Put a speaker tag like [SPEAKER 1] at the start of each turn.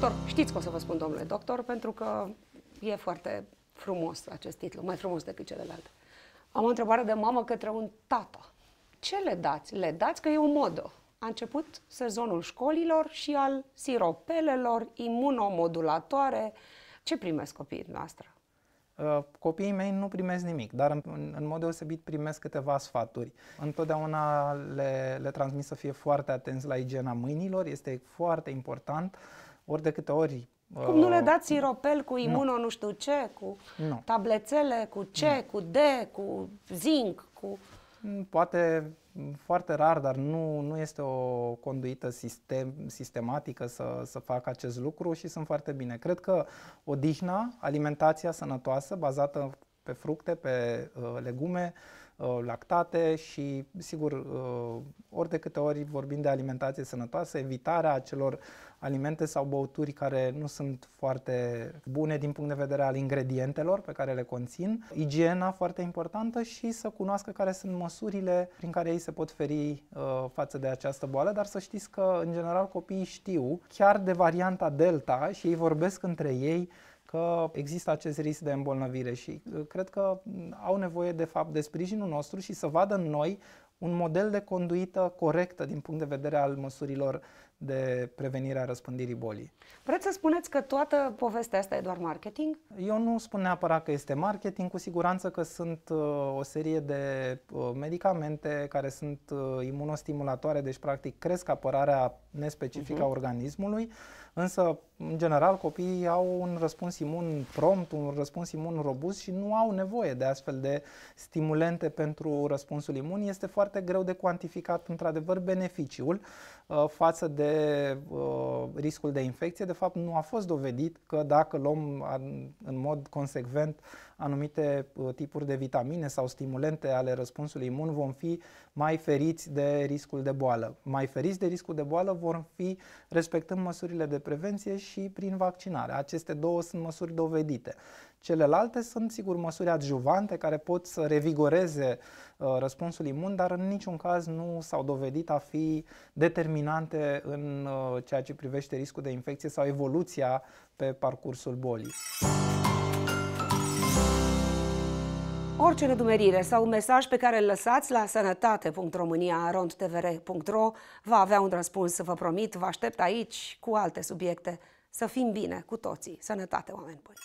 [SPEAKER 1] doctor, știți că o să vă spun domnule doctor, pentru că e foarte frumos acest titlu, mai frumos decât celelalte. Am o întrebare de mamă către un tată. Ce le dați? Le dați că e o modă. A început
[SPEAKER 2] sezonul școlilor și al
[SPEAKER 1] siropelelor imunomodulatoare. Ce primesc copiii noastre?
[SPEAKER 2] Uh, copiii mei nu primesc nimic, dar în, în mod deosebit primesc câteva sfaturi. Întotdeauna le, le transmit să fie foarte atenți la igiena mâinilor, este foarte important ori de câte ori... Cum nu le uh, dați
[SPEAKER 1] siropel cu imuno nu, nu știu ce, cu nu. tablețele, cu C, nu. cu D, cu zinc, cu...
[SPEAKER 2] Mm, poate foarte rar, dar nu, nu este o conduită sistem, sistematică să, să facă acest lucru și sunt foarte bine. Cred că odihna, alimentația sănătoasă, bazată pe fructe, pe uh, legume, uh, lactate și, sigur, uh, ori de câte ori vorbim de alimentație sănătoasă, evitarea acelor alimente sau băuturi care nu sunt foarte bune din punct de vedere al ingredientelor pe care le conțin, igiena foarte importantă și să cunoască care sunt măsurile prin care ei se pot feri uh, față de această boală, dar să știți că, în general, copiii știu chiar de varianta Delta și ei vorbesc între ei că există acest risc de îmbolnăvire și uh, cred că mm, au nevoie de fapt de sprijinul nostru și să vadă în noi un model de conduită corectă din punct de vedere al măsurilor de prevenire a răspândirii bolii.
[SPEAKER 1] Vreți să spuneți că toată povestea asta e doar marketing?
[SPEAKER 2] Eu nu spun neapărat că este marketing, cu siguranță că sunt uh, o serie de uh, medicamente care sunt uh, imunostimulatoare, deci practic cresc apărarea nespecifică uh-huh. a mhm. organismului, însă în general copiii au un răspuns imun prompt, un răspuns imun robust și nu au nevoie de astfel de stimulente pentru răspunsul imun. Este foarte foarte greu de cuantificat într-adevăr beneficiul uh, față de uh, riscul de infecție. De fapt, nu a fost dovedit că dacă luăm an, în mod consecvent anumite uh, tipuri de vitamine sau stimulente ale răspunsului imun, vom fi mai feriți de riscul de boală. Mai feriți de riscul de boală vor fi respectând măsurile de prevenție și prin vaccinare. Aceste două sunt măsuri dovedite. Celelalte sunt, sigur, măsuri adjuvante care pot să revigoreze uh, răspunsul imun, dar în niciun caz nu s-au dovedit a fi determinante în uh, ceea ce privește riscul de infecție sau evoluția pe parcursul bolii.
[SPEAKER 1] Orice nedumerire sau mesaj pe care îl lăsați la sănătate.românia.tvr.ro va avea un răspuns, să vă promit. Vă aștept aici cu alte subiecte. Să fim bine cu toții. Sănătate, oameni buni!